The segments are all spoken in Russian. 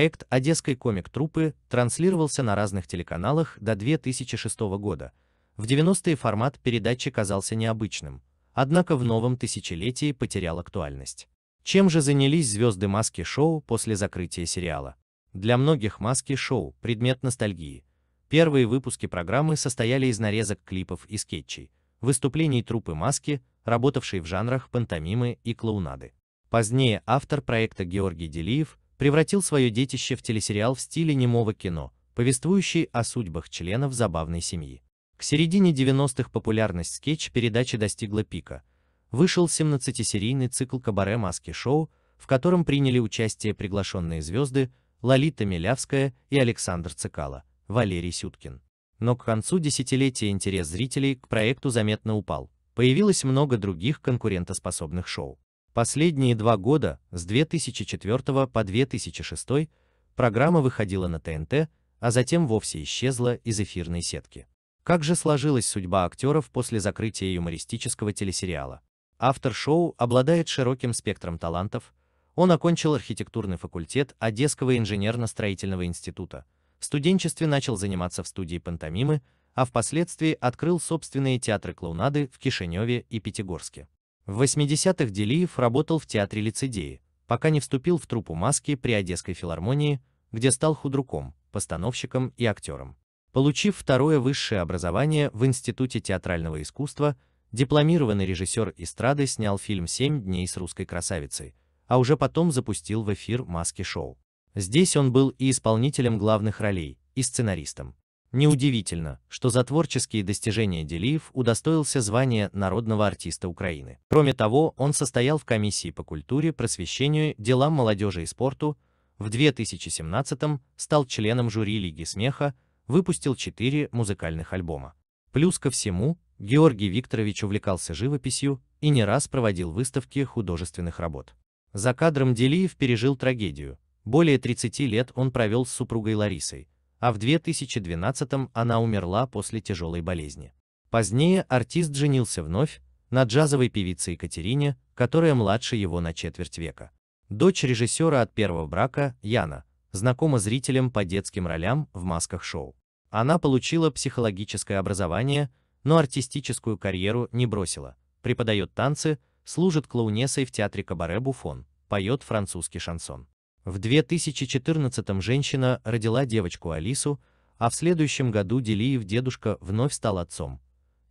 Проект одесской комик-труппы транслировался на разных телеканалах до 2006 года. В 90-е формат передачи казался необычным, однако в новом тысячелетии потерял актуальность. Чем же занялись звезды маски-шоу после закрытия сериала? Для многих маски-шоу – предмет ностальгии. Первые выпуски программы состояли из нарезок клипов и скетчей, выступлений трупы маски, работавшей в жанрах пантомимы и клоунады. Позднее автор проекта Георгий Делиев превратил свое детище в телесериал в стиле немого кино, повествующий о судьбах членов забавной семьи. К середине 90-х популярность скетч-передачи достигла пика. Вышел 17-серийный цикл «Кабаре маски шоу», в котором приняли участие приглашенные звезды Лолита Милявская и Александр Цикало, Валерий Сюткин. Но к концу десятилетия интерес зрителей к проекту заметно упал. Появилось много других конкурентоспособных шоу. Последние два года, с 2004 по 2006, программа выходила на ТНТ, а затем вовсе исчезла из эфирной сетки. Как же сложилась судьба актеров после закрытия юмористического телесериала? Автор шоу обладает широким спектром талантов, он окончил архитектурный факультет Одесского инженерно-строительного института, в студенчестве начал заниматься в студии пантомимы, а впоследствии открыл собственные театры клоунады в Кишиневе и Пятигорске. В 80-х Делиев работал в театре лицедеи, пока не вступил в труппу маски при Одесской филармонии, где стал худруком, постановщиком и актером. Получив второе высшее образование в Институте театрального искусства, дипломированный режиссер эстрады снял фильм «Семь дней с русской красавицей», а уже потом запустил в эфир маски-шоу. Здесь он был и исполнителем главных ролей, и сценаристом. Неудивительно, что за творческие достижения Делиев удостоился звания народного артиста Украины. Кроме того, он состоял в комиссии по культуре, просвещению, делам молодежи и спорту, в 2017 стал членом жюри Лиги смеха, выпустил 4 музыкальных альбома. Плюс ко всему, Георгий Викторович увлекался живописью и не раз проводил выставки художественных работ. За кадром Делиев пережил трагедию. Более 30 лет он провел с супругой Ларисой, а в 2012 она умерла после тяжелой болезни. Позднее артист женился вновь на джазовой певице Екатерине, которая младше его на четверть века. Дочь режиссера от первого брака, Яна, знакома зрителям по детским ролям в масках шоу. Она получила психологическое образование, но артистическую карьеру не бросила, преподает танцы, служит клоунесой в театре Кабаре Буфон, поет французский шансон. В 2014 женщина родила девочку Алису, а в следующем году Делиев дедушка вновь стал отцом.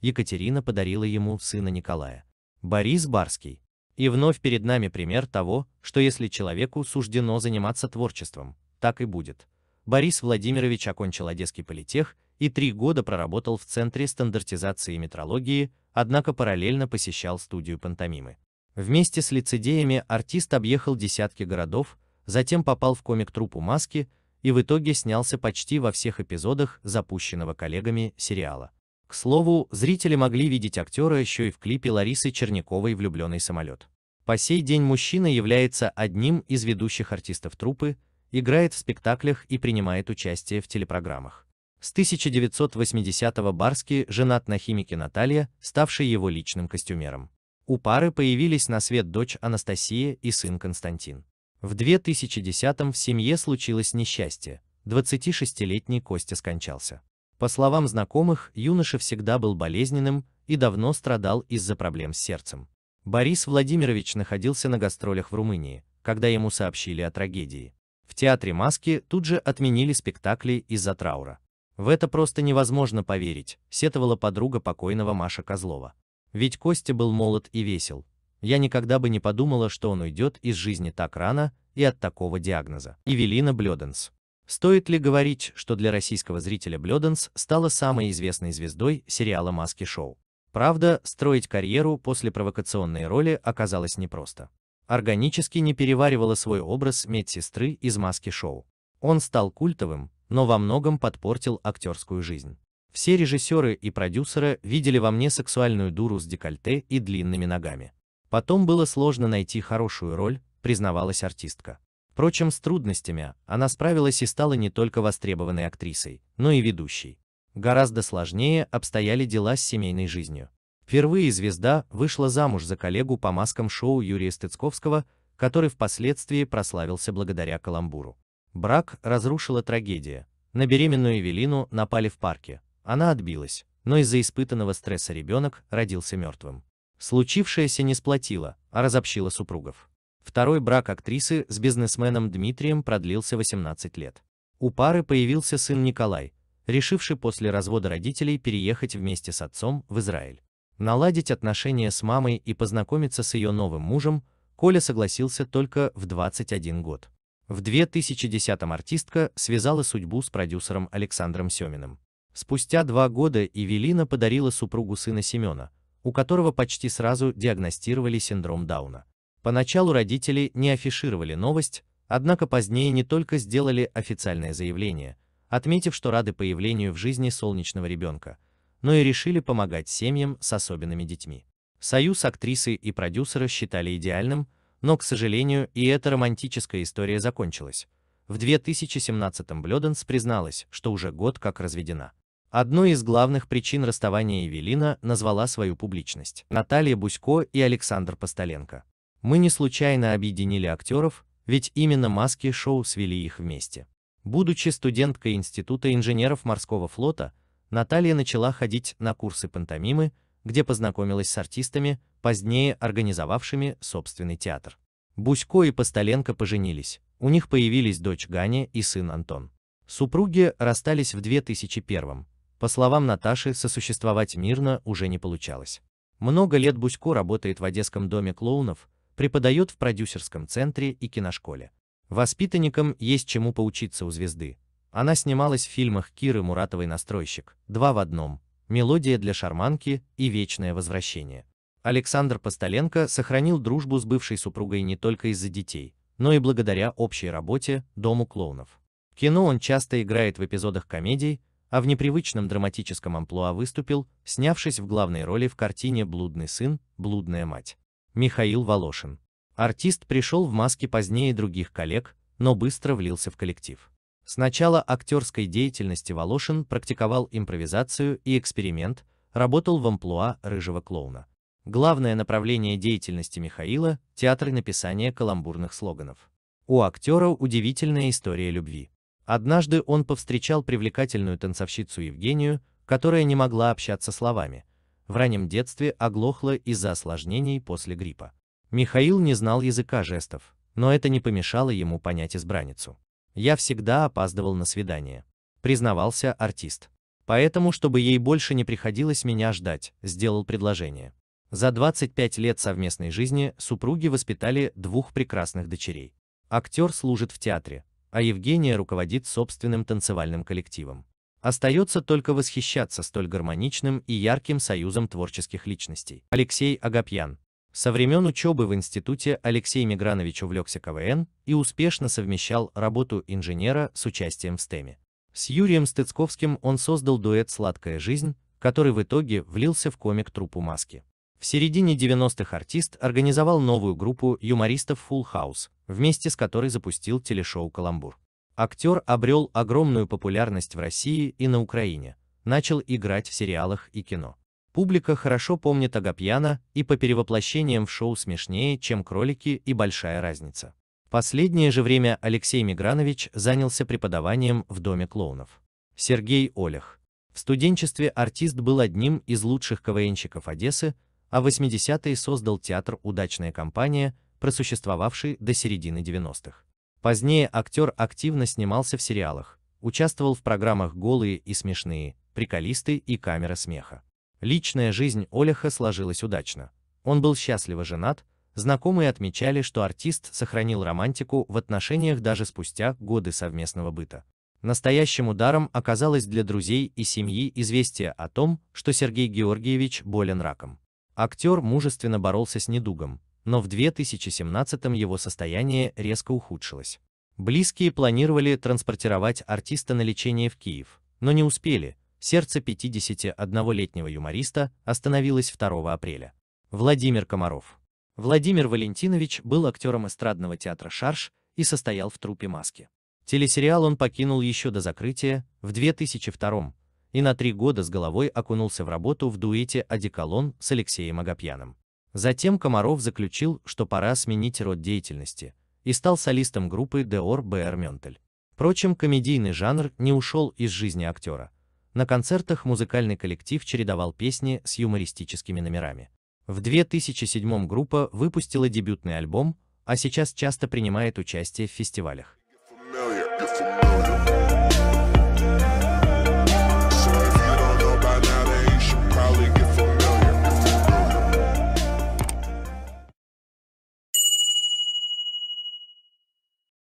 Екатерина подарила ему сына Николая. Борис Барский. И вновь перед нами пример того, что если человеку суждено заниматься творчеством, так и будет. Борис Владимирович окончил Одесский политех и три года проработал в Центре стандартизации и метрологии, однако параллельно посещал студию пантомимы. Вместе с лицедеями артист объехал десятки городов, затем попал в комик-труппу «Маски» и в итоге снялся почти во всех эпизодах запущенного коллегами сериала. К слову, зрители могли видеть актера еще и в клипе Ларисы Черняковой «Влюбленный самолет». По сей день мужчина является одним из ведущих артистов труппы, играет в спектаклях и принимает участие в телепрограммах. С 1980-го Барский женат на химике Наталья, ставшей его личным костюмером. У пары появились на свет дочь Анастасия и сын Константин. В 2010 в семье случилось несчастье, 26-летний Костя скончался. По словам знакомых, юноша всегда был болезненным и давно страдал из-за проблем с сердцем. Борис Владимирович находился на гастролях в Румынии, когда ему сообщили о трагедии. В театре «Маски» тут же отменили спектакли из-за траура. В это просто невозможно поверить, сетовала подруга покойного Маша Козлова. Ведь Костя был молод и весел, я никогда бы не подумала, что он уйдет из жизни так рано и от такого диагноза. Евелина Блёденс. Стоит ли говорить, что для российского зрителя Блёденс стала самой известной звездой сериала «Маски Шоу»? Правда, строить карьеру после провокационной роли оказалось непросто. Органически не переваривала свой образ медсестры из «Маски Шоу». Он стал культовым, но во многом подпортил актерскую жизнь. Все режиссеры и продюсеры видели во мне сексуальную дуру с декольте и длинными ногами. Потом было сложно найти хорошую роль, признавалась артистка. Впрочем, с трудностями она справилась и стала не только востребованной актрисой, но и ведущей. Гораздо сложнее обстояли дела с семейной жизнью. Впервые звезда вышла замуж за коллегу по маскам шоу Юрия Стыцковского, который впоследствии прославился благодаря каламбуру. Брак разрушила трагедия. На беременную Эвелину напали в парке. Она отбилась, но из-за испытанного стресса ребенок родился мертвым. Случившееся не сплотило, а разобщило супругов. Второй брак актрисы с бизнесменом Дмитрием продлился 18 лет. У пары появился сын Николай, решивший после развода родителей переехать вместе с отцом в Израиль. Наладить отношения с мамой и познакомиться с ее новым мужем Коля согласился только в 21 год. В 2010-м артистка связала судьбу с продюсером Александром Семиным. Спустя два года Евелина подарила супругу сына Семена, у которого почти сразу диагностировали синдром Дауна. Поначалу родители не афишировали новость, однако позднее не только сделали официальное заявление, отметив, что рады появлению в жизни солнечного ребенка, но и решили помогать семьям с особенными детьми. Союз актрисы и продюсера считали идеальным, но, к сожалению, и эта романтическая история закончилась. В 2017-м Блёденс призналась, что уже год как разведена. Одной из главных причин расставания Евелина назвала свою публичность. Наталья Бусько и Александр Постоленко. Мы не случайно объединили актеров, ведь именно маски шоу свели их вместе. Будучи студенткой Института инженеров морского флота, Наталья начала ходить на курсы пантомимы, где познакомилась с артистами, позднее организовавшими собственный театр. Бусько и Постоленко поженились, у них появились дочь Ганя и сын Антон. Супруги расстались в 2001 по словам Наташи, сосуществовать мирно уже не получалось. Много лет Бусько работает в Одесском доме клоунов, преподает в продюсерском центре и киношколе. Воспитанникам есть чему поучиться у звезды. Она снималась в фильмах Киры Муратовой «Настройщик», «Два в одном», «Мелодия для шарманки» и «Вечное возвращение». Александр Постоленко сохранил дружбу с бывшей супругой не только из-за детей, но и благодаря общей работе «Дому клоунов». В кино он часто играет в эпизодах комедий, а в непривычном драматическом амплуа выступил, снявшись в главной роли в картине «Блудный сын, блудная мать». Михаил Волошин. Артист пришел в маске позднее других коллег, но быстро влился в коллектив. С начала актерской деятельности Волошин практиковал импровизацию и эксперимент, работал в амплуа рыжего клоуна. Главное направление деятельности Михаила – театр написания каламбурных слоганов. У актера удивительная история любви. Однажды он повстречал привлекательную танцовщицу Евгению, которая не могла общаться словами. В раннем детстве оглохла из-за осложнений после гриппа. Михаил не знал языка жестов, но это не помешало ему понять избранницу. «Я всегда опаздывал на свидание», — признавался артист. «Поэтому, чтобы ей больше не приходилось меня ждать», — сделал предложение. За 25 лет совместной жизни супруги воспитали двух прекрасных дочерей. Актер служит в театре, а Евгения руководит собственным танцевальным коллективом. Остается только восхищаться столь гармоничным и ярким союзом творческих личностей. Алексей Агапьян. Со времен учебы в институте Алексей Мигранович увлекся КВН и успешно совмещал работу инженера с участием в стеме. С Юрием Стыцковским он создал дуэт «Сладкая жизнь», который в итоге влился в комик-труппу «Маски». В середине 90-х артист организовал новую группу юмористов Full House, вместе с которой запустил телешоу «Каламбур». Актер обрел огромную популярность в России и на Украине, начал играть в сериалах и кино. Публика хорошо помнит Агапьяна и по перевоплощениям в шоу смешнее, чем кролики и большая разница. Последнее же время Алексей Мигранович занялся преподаванием в Доме клоунов. Сергей Олех. В студенчестве артист был одним из лучших КВНщиков Одессы, а в 80-е создал театр «Удачная компания», просуществовавший до середины 90-х. Позднее актер активно снимался в сериалах, участвовал в программах «Голые и смешные», «Приколисты» и «Камера смеха». Личная жизнь Олеха сложилась удачно. Он был счастливо женат, знакомые отмечали, что артист сохранил романтику в отношениях даже спустя годы совместного быта. Настоящим ударом оказалось для друзей и семьи известие о том, что Сергей Георгиевич болен раком. Актер мужественно боролся с недугом, но в 2017-м его состояние резко ухудшилось. Близкие планировали транспортировать артиста на лечение в Киев, но не успели, сердце 51-летнего юмориста остановилось 2 апреля. Владимир Комаров. Владимир Валентинович был актером эстрадного театра «Шарш» и состоял в трупе «Маски». Телесериал он покинул еще до закрытия в 2002 и на три года с головой окунулся в работу в дуэте «Одеколон» с Алексеем Агапьяном. Затем Комаров заключил, что пора сменить род деятельности, и стал солистом группы «Деор Бэр Ментель». Впрочем, комедийный жанр не ушел из жизни актера. На концертах музыкальный коллектив чередовал песни с юмористическими номерами. В 2007 группа выпустила дебютный альбом, а сейчас часто принимает участие в фестивалях.